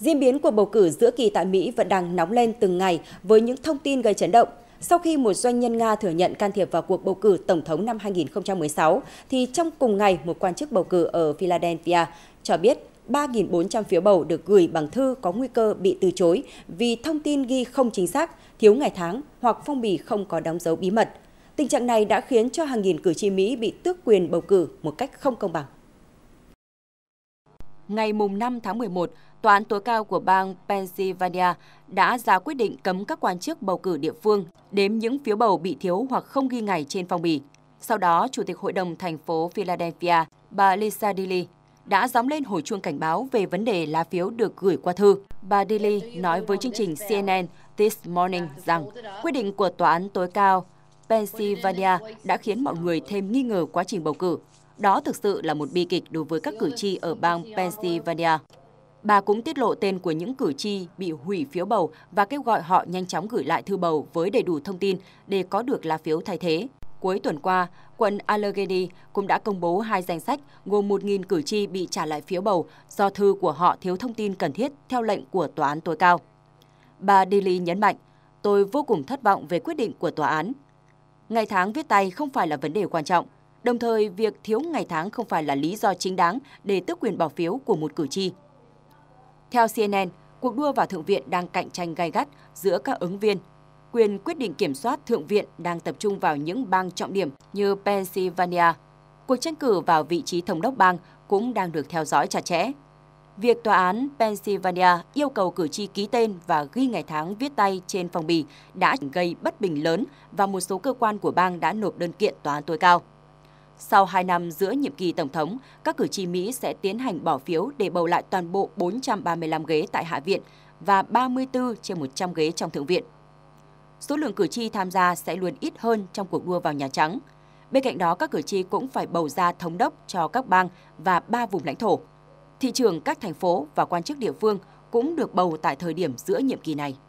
Diễn biến của bầu cử giữa kỳ tại Mỹ vẫn đang nóng lên từng ngày với những thông tin gây chấn động. Sau khi một doanh nhân Nga thừa nhận can thiệp vào cuộc bầu cử tổng thống năm 2016, thì trong cùng ngày một quan chức bầu cử ở Philadelphia cho biết 3.400 phiếu bầu được gửi bằng thư có nguy cơ bị từ chối vì thông tin ghi không chính xác, thiếu ngày tháng hoặc phong bì không có đóng dấu bí mật. Tình trạng này đã khiến cho hàng nghìn cử tri Mỹ bị tước quyền bầu cử một cách không công bằng ngày 5 tháng 11, Tòa án tối cao của bang Pennsylvania đã ra quyết định cấm các quan chức bầu cử địa phương đếm những phiếu bầu bị thiếu hoặc không ghi ngày trên phong bì. Sau đó, Chủ tịch Hội đồng thành phố Philadelphia, bà Lisa Dilly, đã gióng lên hồi chuông cảnh báo về vấn đề lá phiếu được gửi qua thư. Bà Dilly nói với chương trình CNN This Morning rằng quyết định của Tòa án tối cao Pennsylvania đã khiến mọi người thêm nghi ngờ quá trình bầu cử. Đó thực sự là một bi kịch đối với các cử tri ở bang Pennsylvania. Bà cũng tiết lộ tên của những cử tri bị hủy phiếu bầu và kêu gọi họ nhanh chóng gửi lại thư bầu với đầy đủ thông tin để có được lá phiếu thay thế. Cuối tuần qua, quận Allegheny cũng đã công bố hai danh sách gồm 1.000 cử tri bị trả lại phiếu bầu do thư của họ thiếu thông tin cần thiết theo lệnh của tòa án tối cao. Bà Daly nhấn mạnh, tôi vô cùng thất vọng về quyết định của tòa án. Ngày tháng viết tay không phải là vấn đề quan trọng. Đồng thời, việc thiếu ngày tháng không phải là lý do chính đáng để tước quyền bỏ phiếu của một cử tri. Theo CNN, cuộc đua vào Thượng viện đang cạnh tranh gay gắt giữa các ứng viên. Quyền quyết định kiểm soát Thượng viện đang tập trung vào những bang trọng điểm như Pennsylvania. Cuộc tranh cử vào vị trí thống đốc bang cũng đang được theo dõi chặt chẽ. Việc tòa án Pennsylvania yêu cầu cử tri ký tên và ghi ngày tháng viết tay trên phong bì đã gây bất bình lớn và một số cơ quan của bang đã nộp đơn kiện tòa án tối cao. Sau 2 năm giữa nhiệm kỳ Tổng thống, các cử tri Mỹ sẽ tiến hành bỏ phiếu để bầu lại toàn bộ 435 ghế tại Hạ viện và 34 trên 100 ghế trong Thượng viện. Số lượng cử tri tham gia sẽ luôn ít hơn trong cuộc đua vào Nhà Trắng. Bên cạnh đó, các cử tri cũng phải bầu ra thống đốc cho các bang và ba vùng lãnh thổ. Thị trường các thành phố và quan chức địa phương cũng được bầu tại thời điểm giữa nhiệm kỳ này.